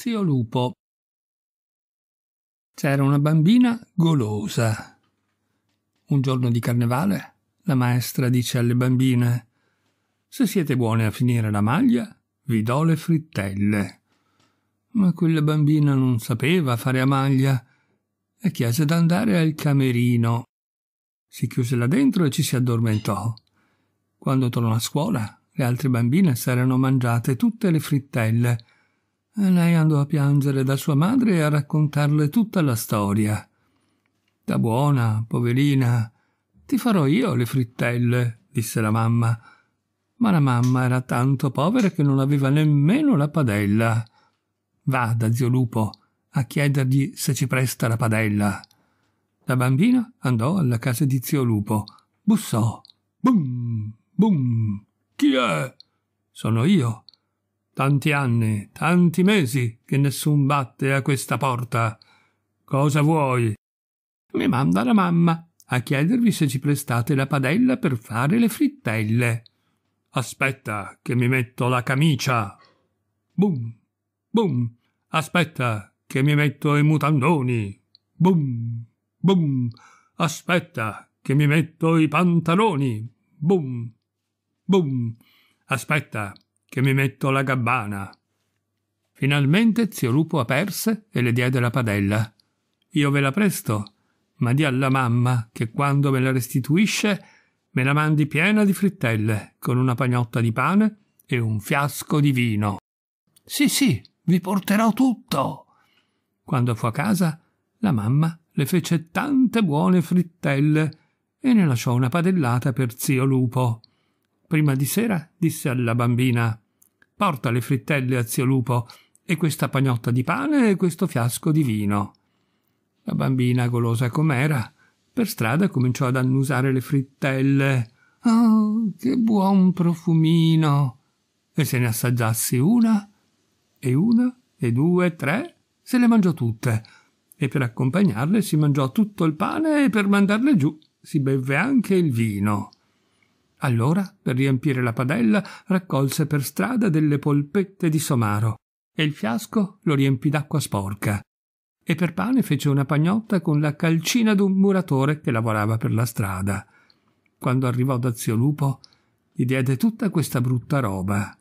Zio Lupo. C'era una bambina golosa. Un giorno di carnevale la maestra dice alle bambine Se siete buone a finire la maglia, vi do le frittelle. Ma quella bambina non sapeva fare a maglia e chiese d'andare al camerino. Si chiuse là dentro e ci si addormentò. Quando tornò a scuola, le altre bambine s'erano mangiate tutte le frittelle lei andò a piangere da sua madre e a raccontarle tutta la storia. Da buona, poverina, ti farò io le frittelle, disse la mamma. Ma la mamma era tanto povera che non aveva nemmeno la padella. Va da zio Lupo a chiedergli se ci presta la padella. La bambina andò alla casa di zio Lupo. Bussò. Bum, bum. Chi è? Sono io, tanti anni, tanti mesi che nessun batte a questa porta. Cosa vuoi? Mi manda la mamma a chiedervi se ci prestate la padella per fare le frittelle. Aspetta, che mi metto la camicia. Bum, bum. Aspetta, che mi metto i mutandoni. Bum, bum. Aspetta, che mi metto i pantaloni. Bum, bum. Aspetta, che mi metto la gabbana. Finalmente zio Lupo aperse e le diede la padella. Io ve la presto, ma di alla mamma che quando me la restituisce me la mandi piena di frittelle, con una pagnotta di pane e un fiasco di vino. Sì, sì, vi porterò tutto. Quando fu a casa, la mamma le fece tante buone frittelle e ne lasciò una padellata per zio Lupo. Prima di sera disse alla bambina Porta le frittelle a zio lupo e questa pagnotta di pane e questo fiasco di vino. La bambina, golosa com'era, per strada cominciò ad annusare le frittelle. Oh, che buon profumino! E se ne assaggiassi una, e una, e due, tre, se le mangiò tutte. E per accompagnarle si mangiò tutto il pane e per mandarle giù si bevve anche il vino. Allora, per riempire la padella, raccolse per strada delle polpette di somaro e il fiasco lo riempì d'acqua sporca. E per pane fece una pagnotta con la calcina d'un muratore che lavorava per la strada. Quando arrivò da zio Lupo, gli diede tutta questa brutta roba.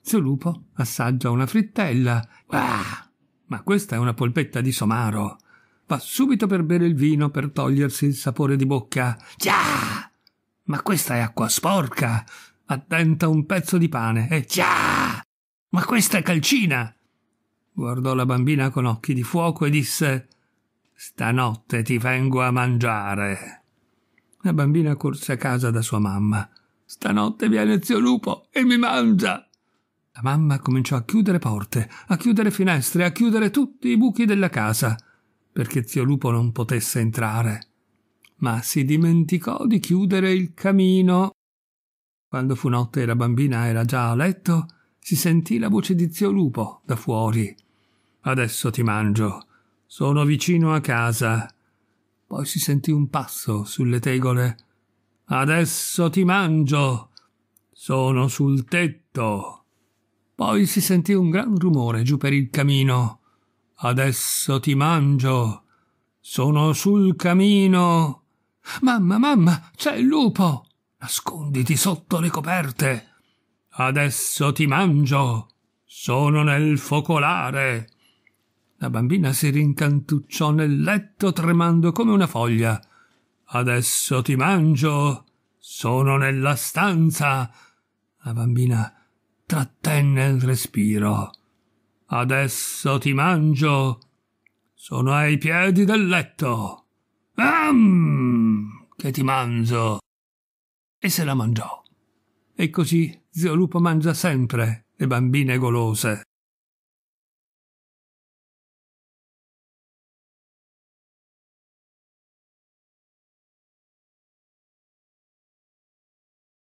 Zio Lupo assaggia una frittella. Ah! Ma questa è una polpetta di somaro. Va subito per bere il vino per togliersi il sapore di bocca. Ciao! Ma questa è acqua sporca! Attenta un pezzo di pane e eh, cià! Ma questa è calcina! Guardò la bambina con occhi di fuoco e disse Stanotte ti vengo a mangiare. La bambina corse a casa da sua mamma. Stanotte viene zio lupo e mi mangia. La mamma cominciò a chiudere porte, a chiudere finestre, a chiudere tutti i buchi della casa, perché zio lupo non potesse entrare ma si dimenticò di chiudere il camino. Quando fu notte e la bambina era già a letto, si sentì la voce di zio Lupo da fuori. Adesso ti mangio. Sono vicino a casa. Poi si sentì un passo sulle tegole. Adesso ti mangio. Sono sul tetto. Poi si sentì un gran rumore giù per il camino. Adesso ti mangio. Sono sul camino. Mamma, mamma, c'è il lupo! Nasconditi sotto le coperte! Adesso ti mangio! Sono nel focolare! La bambina si rincantucciò nel letto tremando come una foglia. Adesso ti mangio! Sono nella stanza! La bambina trattenne il respiro. Adesso ti mangio! Sono ai piedi del letto! Am, ehm, che ti mangio! E se la mangiò. E così zio Lupo mangia sempre le bambine golose.